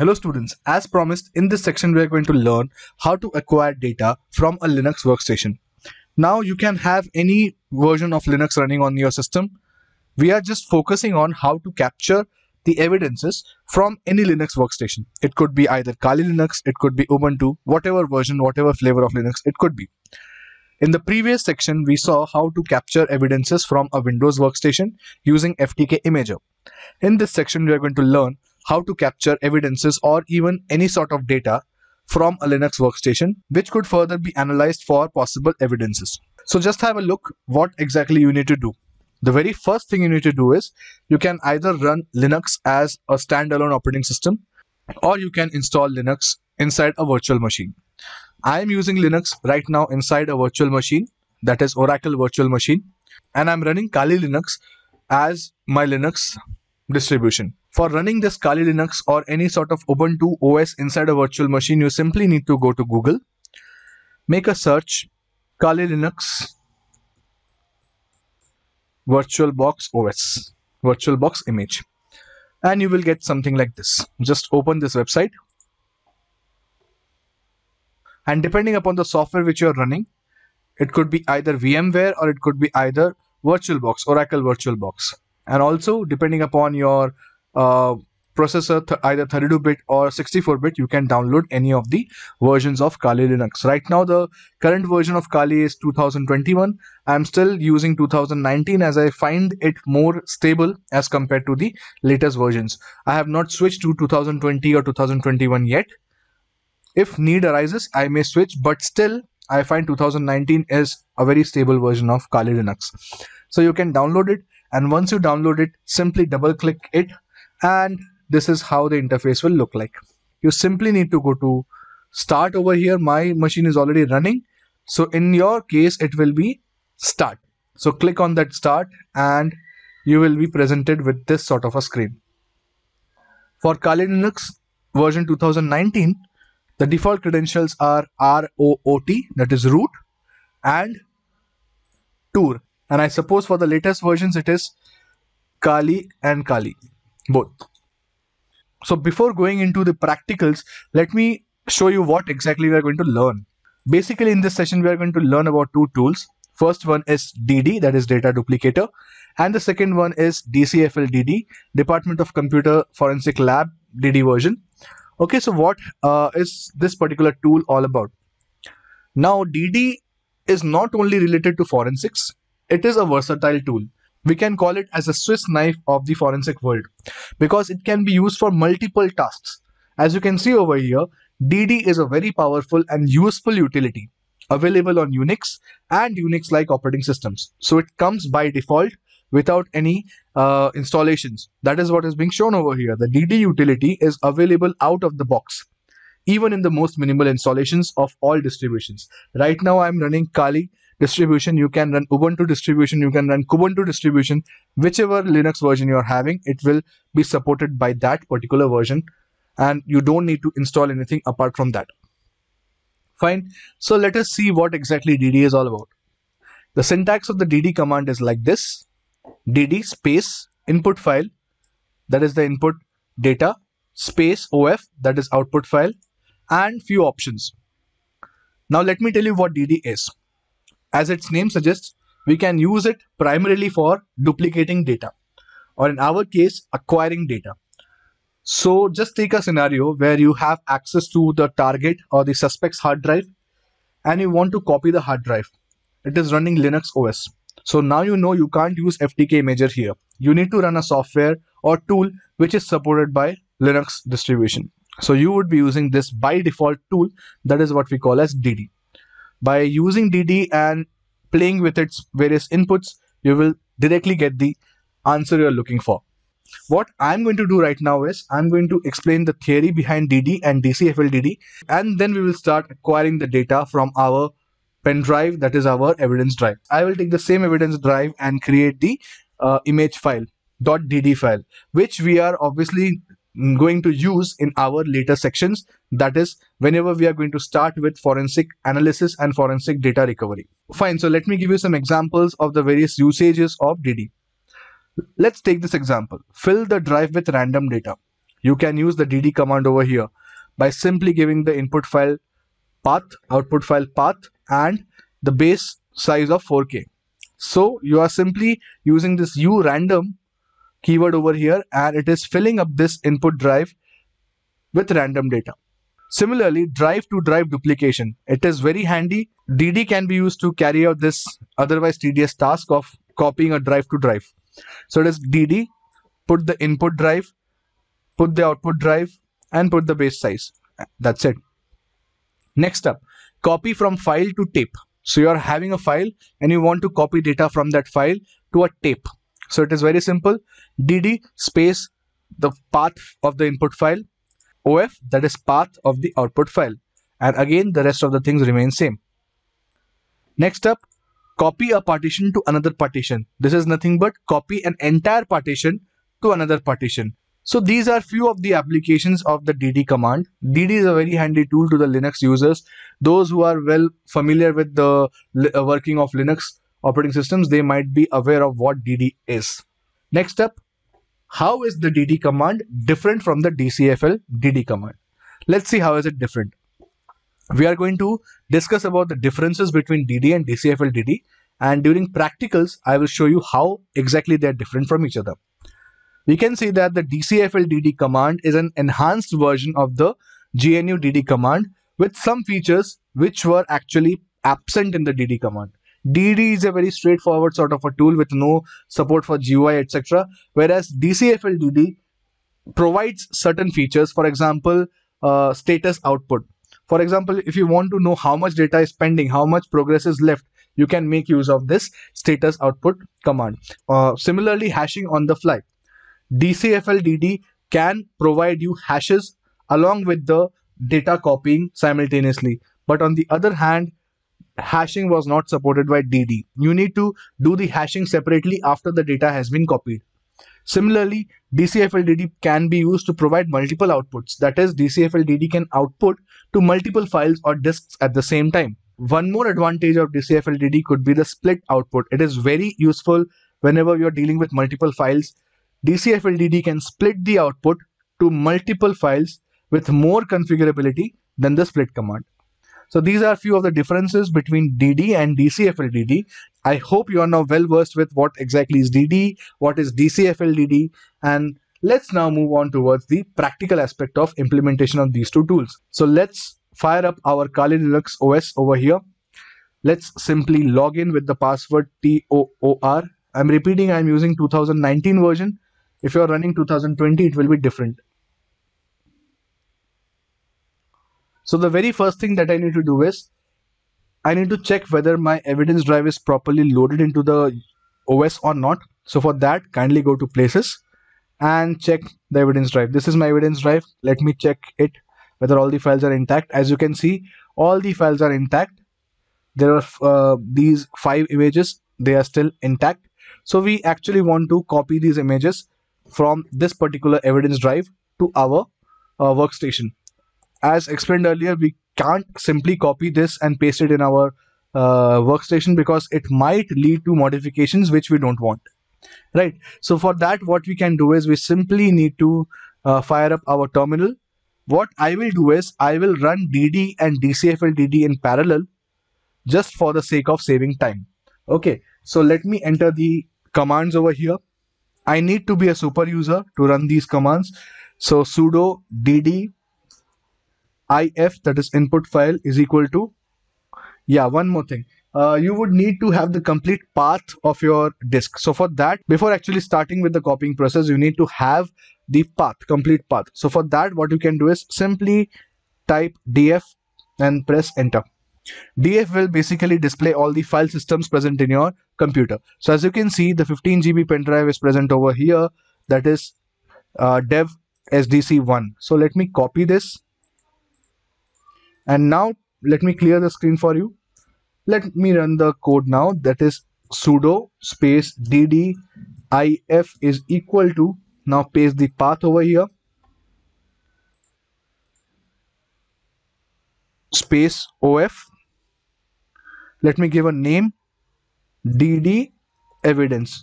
Hello students, as promised in this section we are going to learn how to acquire data from a Linux workstation. Now you can have any version of Linux running on your system. We are just focusing on how to capture the evidences from any Linux workstation. It could be either Kali Linux, it could be Ubuntu, whatever version, whatever flavor of Linux it could be. In the previous section, we saw how to capture evidences from a Windows workstation using FTK Imager. In this section, we are going to learn how to capture evidences or even any sort of data from a Linux workstation, which could further be analyzed for possible evidences. So just have a look what exactly you need to do. The very first thing you need to do is you can either run Linux as a standalone operating system or you can install Linux inside a virtual machine. I am using Linux right now inside a virtual machine that is Oracle virtual machine and I'm running Kali Linux as my Linux distribution. For running this Kali Linux or any sort of Ubuntu OS inside a virtual machine, you simply need to go to Google, make a search Kali Linux VirtualBox OS, VirtualBox image. And you will get something like this. Just open this website. And depending upon the software which you're running, it could be either VMware or it could be either VirtualBox, Oracle VirtualBox and also depending upon your uh, processor th either 32 bit or 64 bit you can download any of the versions of kali linux right now the current version of kali is 2021 i'm still using 2019 as i find it more stable as compared to the latest versions i have not switched to 2020 or 2021 yet if need arises i may switch but still i find 2019 is a very stable version of kali linux so you can download it and once you download it simply double click it and this is how the interface will look like you simply need to go to start over here my machine is already running so in your case it will be start so click on that start and you will be presented with this sort of a screen for Kali Linux version 2019 the default credentials are ROOT that is root and tour and I suppose for the latest versions it is Kali and Kali both. So before going into the practicals, let me show you what exactly we are going to learn. Basically in this session we are going to learn about two tools. First one is DD that is data duplicator and the second one is DCFLDD, Department of Computer Forensic Lab DD version. Okay so what uh, is this particular tool all about? Now DD is not only related to forensics it is a versatile tool. We can call it as a Swiss knife of the forensic world because it can be used for multiple tasks. As you can see over here, DD is a very powerful and useful utility available on Unix and Unix-like operating systems. So it comes by default without any uh, installations. That is what is being shown over here. The DD utility is available out of the box, even in the most minimal installations of all distributions. Right now I'm running Kali distribution you can run ubuntu distribution you can run kubuntu distribution whichever linux version you're having it will be supported by that particular version and you don't need to install anything apart from that fine so let us see what exactly dd is all about the syntax of the dd command is like this dd space input file that is the input data space of that is output file and few options now let me tell you what dd is as its name suggests, we can use it primarily for duplicating data or in our case, acquiring data. So just take a scenario where you have access to the target or the suspect's hard drive and you want to copy the hard drive. It is running Linux OS. So now you know you can't use FTK imager here. You need to run a software or tool which is supported by Linux distribution. So you would be using this by default tool that is what we call as DD by using DD and playing with its various inputs, you will directly get the answer you're looking for. What I'm going to do right now is I'm going to explain the theory behind DD and DCFLDD and then we will start acquiring the data from our pen drive that is our evidence drive. I will take the same evidence drive and create the uh, image file .dd file which we are obviously going to use in our later sections that is whenever we are going to start with forensic analysis and forensic data recovery fine so let me give you some examples of the various usages of dd let's take this example fill the drive with random data you can use the dd command over here by simply giving the input file path output file path and the base size of 4k so you are simply using this u random keyword over here and it is filling up this input drive with random data. Similarly, drive to drive duplication. It is very handy. DD can be used to carry out this otherwise tedious task of copying a drive to drive. So it is DD, put the input drive, put the output drive and put the base size. That's it. Next up, copy from file to tape. So you are having a file and you want to copy data from that file to a tape. So it is very simple. DD space the path of the input file. OF that is path of the output file. And again the rest of the things remain same. Next up, copy a partition to another partition. This is nothing but copy an entire partition to another partition. So these are few of the applications of the DD command. DD is a very handy tool to the Linux users. Those who are well familiar with the uh, working of Linux, operating systems, they might be aware of what DD is. Next up, how is the DD command different from the DCFL DD command? Let's see how is it different. We are going to discuss about the differences between DD and DCFL DD and during practicals, I will show you how exactly they are different from each other. We can see that the DCFL DD command is an enhanced version of the GNU DD command with some features which were actually absent in the DD command. DD is a very straightforward sort of a tool with no support for GUI, etc. Whereas DCFLDD provides certain features, for example, uh, status output. For example, if you want to know how much data is pending, how much progress is left, you can make use of this status output command. Uh, similarly, hashing on the fly. DCFLDD can provide you hashes along with the data copying simultaneously. But on the other hand, hashing was not supported by DD. You need to do the hashing separately after the data has been copied. Similarly, DCFLDD can be used to provide multiple outputs. That is, DCFLDD can output to multiple files or disks at the same time. One more advantage of DCFLDD could be the split output. It is very useful whenever you're dealing with multiple files. DCFLDD can split the output to multiple files with more configurability than the split command. So these are few of the differences between DD and DCFLDD. I hope you are now well versed with what exactly is DD, what is DCFLDD, and let's now move on towards the practical aspect of implementation of these two tools. So let's fire up our Kali Linux OS over here. Let's simply log in with the password TOOR. I'm repeating, I'm using 2019 version. If you're running 2020, it will be different. So the very first thing that I need to do is I need to check whether my evidence drive is properly loaded into the OS or not. So for that, kindly go to places and check the evidence drive. This is my evidence drive. Let me check it whether all the files are intact. As you can see, all the files are intact. There are uh, these five images. They are still intact. So we actually want to copy these images from this particular evidence drive to our uh, workstation as explained earlier, we can't simply copy this and paste it in our uh, workstation because it might lead to modifications which we don't want right so for that what we can do is we simply need to uh, fire up our terminal what i will do is i will run dd and dcfldd in parallel just for the sake of saving time okay so let me enter the commands over here i need to be a super user to run these commands so sudo dd if that is input file is equal to yeah one more thing uh, you would need to have the complete path of your disk. So for that, before actually starting with the copying process, you need to have the path, complete path. So for that, what you can do is simply type df and press enter. DF will basically display all the file systems present in your computer. So as you can see, the 15 GB pen drive is present over here. That is uh, dev sdc1. So let me copy this and now let me clear the screen for you let me run the code now that is sudo space dd if is equal to now paste the path over here space of let me give a name dd evidence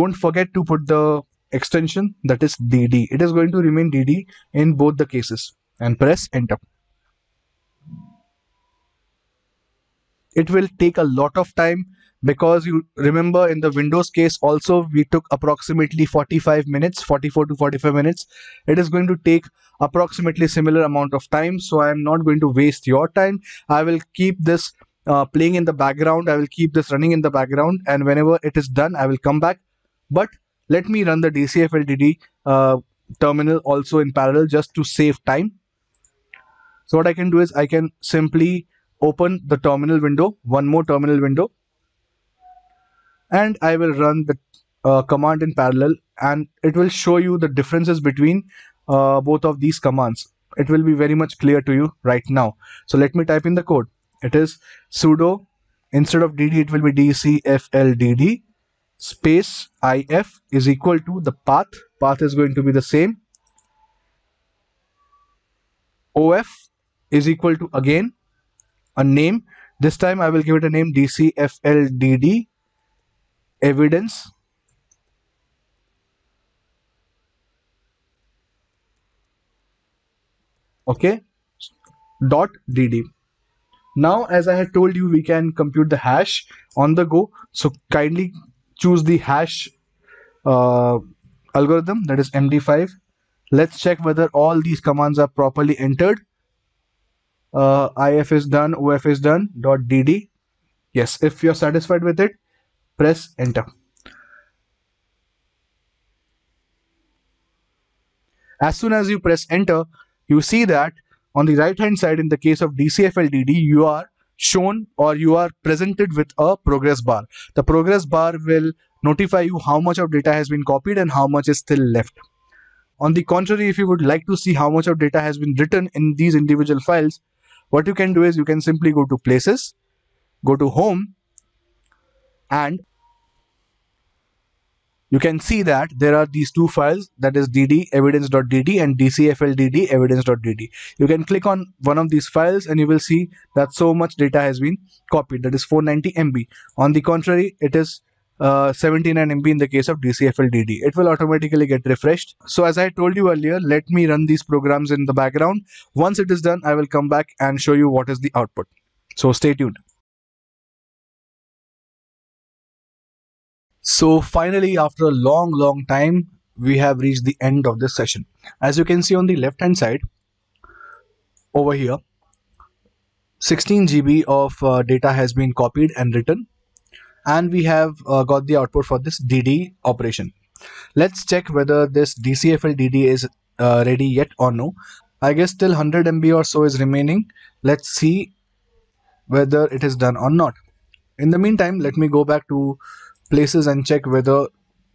don't forget to put the extension that is dd it is going to remain dd in both the cases and press enter. It will take a lot of time because you remember in the Windows case also we took approximately 45 minutes 44 to 45 minutes it is going to take approximately similar amount of time so I am not going to waste your time I will keep this uh, playing in the background I will keep this running in the background and whenever it is done I will come back but let me run the DCFLDD uh, terminal also in parallel just to save time so what I can do is I can simply open the terminal window, one more terminal window, and I will run the uh, command in parallel and it will show you the differences between uh, both of these commands. It will be very much clear to you right now. So let me type in the code. It is sudo, instead of dd, it will be dcfldd space if is equal to the path. Path is going to be the same. of is equal to again a name this time I will give it a name DCFLDD evidence okay dot dd now as I had told you we can compute the hash on the go so kindly choose the hash uh, algorithm that is MD5 let's check whether all these commands are properly entered uh, if is done of is done dot dd yes if you're satisfied with it press enter as soon as you press enter you see that on the right hand side in the case of DCFLDD you are shown or you are presented with a progress bar the progress bar will notify you how much of data has been copied and how much is still left on the contrary if you would like to see how much of data has been written in these individual files what you can do is you can simply go to places, go to home and you can see that there are these two files that is dd evidence.dd and dcfldd evidence.dd. You can click on one of these files and you will see that so much data has been copied that is 490 MB. On the contrary, it is uh, 17 79 MB in the case of DCFLDD. It will automatically get refreshed. So as I told you earlier, let me run these programs in the background. Once it is done, I will come back and show you what is the output. So stay tuned. So finally, after a long, long time, we have reached the end of this session. As you can see on the left hand side, over here, 16 GB of uh, data has been copied and written and we have uh, got the output for this DD operation. Let's check whether this DCFL DD is uh, ready yet or no. I guess still 100 MB or so is remaining. Let's see whether it is done or not. In the meantime, let me go back to places and check whether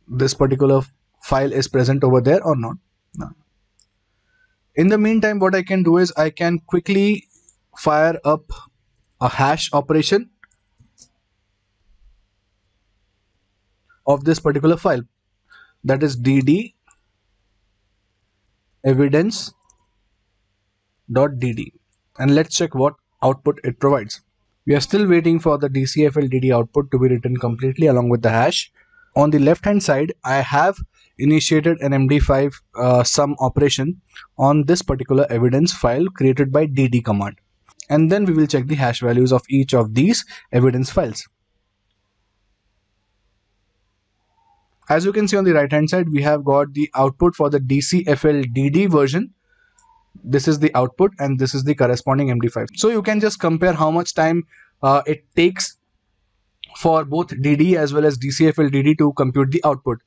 this particular file is present over there or not. No. In the meantime, what I can do is I can quickly fire up a hash operation of this particular file that is dd evidence dot dd and let's check what output it provides we are still waiting for the dcfl dd output to be written completely along with the hash on the left hand side i have initiated an md5 uh, sum operation on this particular evidence file created by dd command and then we will check the hash values of each of these evidence files as you can see on the right hand side we have got the output for the DCFLDD version this is the output and this is the corresponding MD5 so you can just compare how much time uh, it takes for both DD as well as DCFLDD to compute the output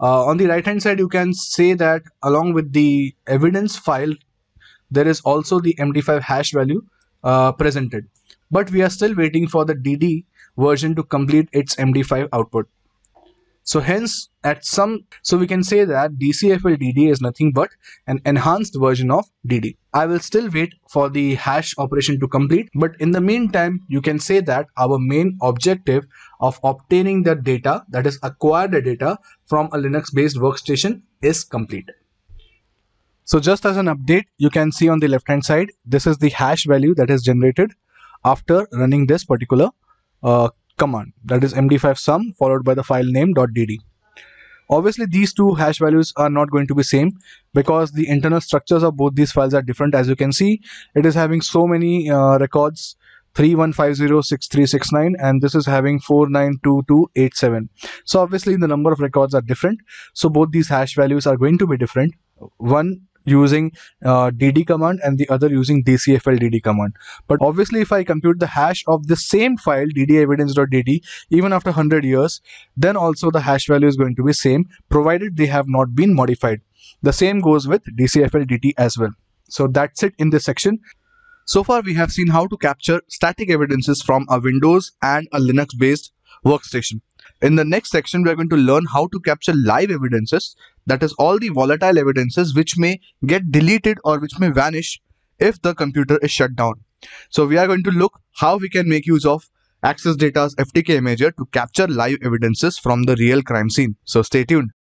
uh, on the right hand side you can say that along with the evidence file there is also the MD5 hash value uh, presented but we are still waiting for the DD version to complete its MD5 output so hence at some, so we can say that DCFLDD is nothing but an enhanced version of DD. I will still wait for the hash operation to complete. But in the meantime, you can say that our main objective of obtaining the data that is acquired data from a Linux based workstation is complete. So just as an update, you can see on the left hand side, this is the hash value that is generated after running this particular uh, command that is md5 sum followed by the file name .dd. Obviously these two hash values are not going to be same because the internal structures of both these files are different as you can see it is having so many uh, records 31506369 and this is having 492287 so obviously the number of records are different so both these hash values are going to be different one using uh, dd command and the other using dcfl dd command. But obviously if I compute the hash of the same file ddevidence.dd even after 100 years, then also the hash value is going to be same provided they have not been modified. The same goes with dcfl dt as well. So that's it in this section. So far we have seen how to capture static evidences from a Windows and a Linux based workstation. In the next section, we are going to learn how to capture live evidences that is all the volatile evidences which may get deleted or which may vanish if the computer is shut down. So we are going to look how we can make use of Access Data's FTK imager to capture live evidences from the real crime scene. So stay tuned.